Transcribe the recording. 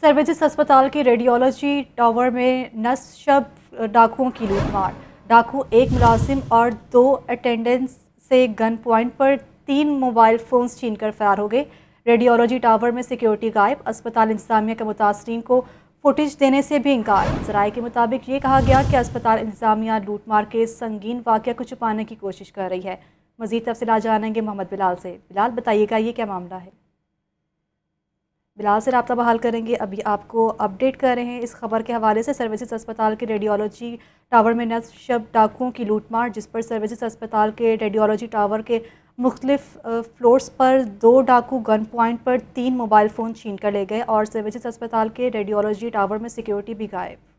सर्विजिस अस्पताल के radiology tower में नशब डाकुओं की लूटमार डाकू एक मुलाजिम और दो अटेंडेंस से गन पॉइंट पर तीन मोबाइल फ़ोन्स छीन कर फरार हो गए रेडियोलॉजी टावर में सिक्योरिटी गायब अस्पताल इंतजामिया के मुतासरी को फुटेज देने से भी इंकार जराए के मुताबिक ये कहा गया कि अस्पताल इंतजामिया लूटमार के संगीन वाक्य को छुपाने की कोशिश कर रही है मजीद तफसला जानेंगे मोहम्मद बिलाल से बिलाल बताइएगा ये क्या मामला है बिलाल से रबता बहाल करेंगे अभी आपको अपडेट कर रहे हैं इस खबर के हवाले से सर्विसेज अस्पताल के रेडियोलॉजी टावर में नस्ब शब डाकुओं की लूटमार जिस पर सर्विसेज अस्पताल के रेडियोलॉजी टावर के मुख्तलिफ फ्लोर्स पर दो डाकू गन पॉइंट पर तीन मोबाइल फ़ोन छीन कर ले गए और सर्विसेज अस्पताल के रेडियोलॉजी टावर में सिक्योरिटी भी गायब